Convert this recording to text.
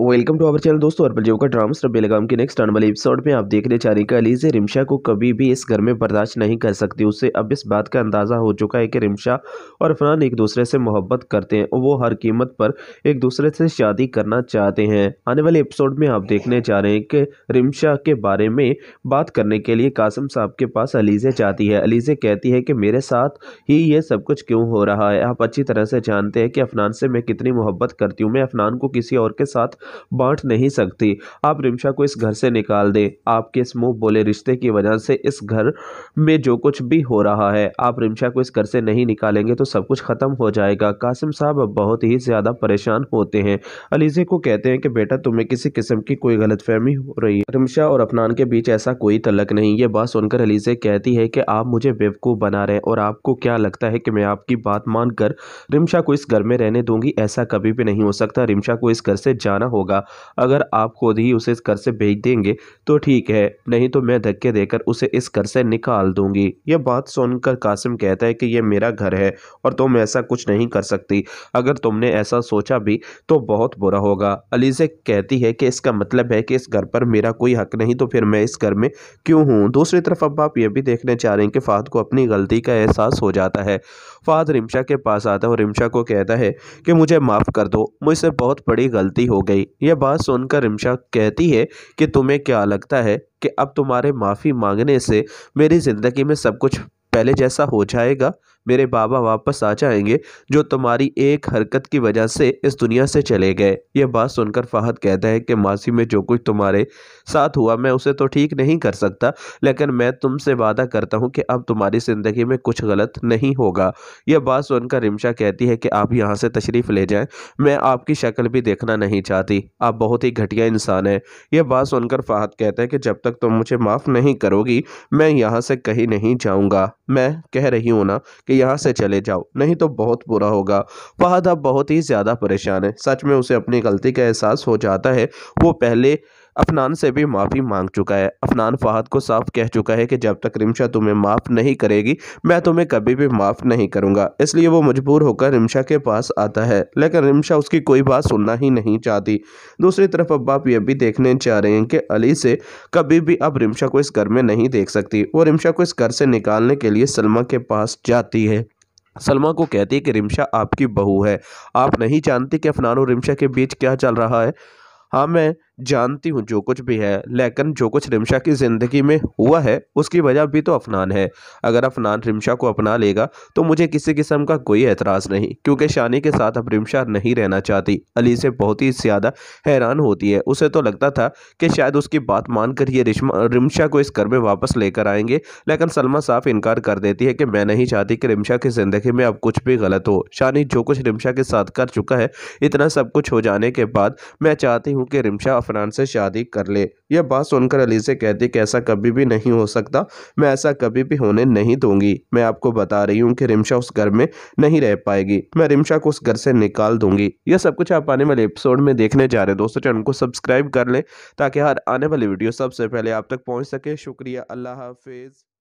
welcome to our channel दोस्तों अर्पल जेव का ड्राम्स बेलगाम के नेक्स्ट आने वाले एपिसोड में आप देखने जा रहे हैं कि अलीज़े रिमशा को कभी भी इस घर में बर्दाश्त नहीं कर सकती उससे अब इस बात का अंदाज़ा हो चुका है कि रिमशा और फरहान एक दूसरे से मोहब्बत करते हैं और वो हर कीमत पर एक दूसरे से शादी करना चाहते हैं आने वाले एपिसोड में आप देखने जा रहे हैं कि रिमशा के बारे में बात करने के लिए कासिम साहब के पास अलीज़े जाती है अलीज़े कहती है कि मेरे साथ ही ये सब कुछ क्यों हो रहा है आप अच्छी तरह से जानते हैं कि अफनान से मैं कितनी मोहब्बत करती हूँ मैं अफनान को किसी और के साथ बांट नहीं सकती आप रिमशा को इस घर से निकाल दें आपके इस मुँह बोले रिश्ते की वजह से इस घर में जो कुछ भी हो रहा है आप रिमशा को इस घर से नहीं निकालेंगे तो सब कुछ ख़त्म हो जाएगा कासिम साहब अब बहुत ही ज़्यादा परेशान होते हैं अलीजे को कहते हैं कि बेटा तुम्हें किसी किस्म की कोई गलतफहमी हो रही है रिमशा और अफनान के बीच ऐसा कोई तलक नहीं ये बात सुनकर अलीजे कहती है कि आप मुझे बेवकूफ़ बना रहे और आपको क्या लगता है कि मैं आपकी बात मानकर रिमशा को इस घर में रहने दूंगी ऐसा कभी भी नहीं हो सकता रिमशा को इस घर से जाना होगा अगर आप खुद ही उसे इस घर से भेज देंगे तो ठीक है नहीं तो मैं धक्के देकर उसे इस घर से निकाल दूंगी यह बात सुनकर कासिम कहता है कि यह मेरा घर है और तुम ऐसा कुछ नहीं कर सकती अगर तुमने ऐसा सोचा भी तो बहुत बुरा होगा अलीज़े कहती है कि इसका मतलब है कि इस घर पर मेरा कोई हक नहीं तो फिर मैं इस घर में क्यों हूँ दूसरी तरफ अब आप ये भी देखने चाह रहे हैं कि फ़ाद को अपनी गलती का एहसास हो जाता है फ़ाद रिमशा के पास आता है और रिमशा को कहता है कि मुझे माफ़ कर दो मुझसे बहुत बड़ी गलती हो गई गई यह बात सुनकर रिमशा कहती है कि तुम्हें क्या लगता है कि अब तुम्हारे माफ़ी मांगने से मेरी ज़िंदगी में सब कुछ पहले जैसा हो जाएगा मेरे बाबा वापस आ जाएंगे जो तुम्हारी एक हरकत की वजह से इस दुनिया से चले गए यह बात सुनकर फाहद कहता है कि मासी में जो कुछ तुम्हारे साथ हुआ मैं उसे तो ठीक नहीं कर सकता लेकिन मैं तुमसे वादा करता हूँ कि अब तुम्हारी ज़िंदगी में कुछ गलत नहीं होगा यह बात सुनकर रिमशा कहती है कि आप यहाँ से तशरीफ़ ले जाएँ मैं आपकी शक्ल भी देखना नहीं चाहती आप बहुत ही घटिया इंसान हैं यह बात सुनकर फाहद कहता है कि जब तक तुम मुझे माफ़ नहीं करोगी मैं यहाँ से कहीं नहीं जाऊँगा मैं कह रही हूँ ना कि यहाँ से चले जाओ नहीं तो बहुत बुरा होगा फहद अब बहुत ही ज़्यादा परेशान है सच में उसे अपनी गलती का एहसास हो जाता है वो पहले अफनान से भी माफ़ी मांग चुका है अफनान फहद को साफ कह चुका है कि जब तक रिमशा तुम्हें माफ़ नहीं करेगी मैं तुम्हें कभी भी माफ़ नहीं करूँगा इसलिए वो मजबूर होकर रिमशा के पास आता है लेकिन रिमशा उसकी कोई बात सुनना ही नहीं चाहती दूसरी तरफ अब आप यह भी देखने चाह रहे हैं कि अली से कभी भी अब रिमशा को इस घर में नहीं देख सकती वो रिमशा को इस घर से निकालने के लिए सलमा के पास जाती है सलमा को कहती है कि रिमशा आपकी बहू है आप नहीं जानती कि अफनान और रिमशा के बीच क्या चल रहा है हाँ मैं जानती हूँ जो कुछ भी है लेकिन जो कुछ रिमशा की ज़िंदगी में हुआ है उसकी वजह भी तो अफनान है अगर अफनान रिमशा को अपना लेगा तो मुझे किसी किस्म का कोई एतराज़ नहीं क्योंकि शानी के साथ अब रिमशा नहीं रहना चाहती अली से बहुत ही ज़्यादा हैरान होती है उसे तो लगता था कि शायद उसकी बात मानकर ये रिमशा को इस घर में वापस लेकर आएंगे लेकिन सलमा साफ इनकार कर देती है कि मैं नहीं चाहती कि रिमशा की ज़िंदगी में अब कुछ भी गलत हो शानी जो कुछ रिमशा के साथ कर चुका है इतना सब कुछ हो जाने के बाद मैं चाहती हूँ कि रिमशा जाफरान से शादी कर ले यह बात सुनकर अली से कहती कि ऐसा कभी भी नहीं हो सकता मैं ऐसा कभी भी होने नहीं दूंगी मैं आपको बता रही हूँ कि रिमशा उस घर में नहीं रह पाएगी मैं रिमशा को उस घर से निकाल दूंगी यह सब कुछ आप आने वाले एपिसोड में देखने जा रहे हैं दोस्तों चैनल को सब्सक्राइब कर लें ताकि हर आने वाली वीडियो सबसे पहले आप तक पहुँच सके शुक्रिया अल्लाह हाफिज़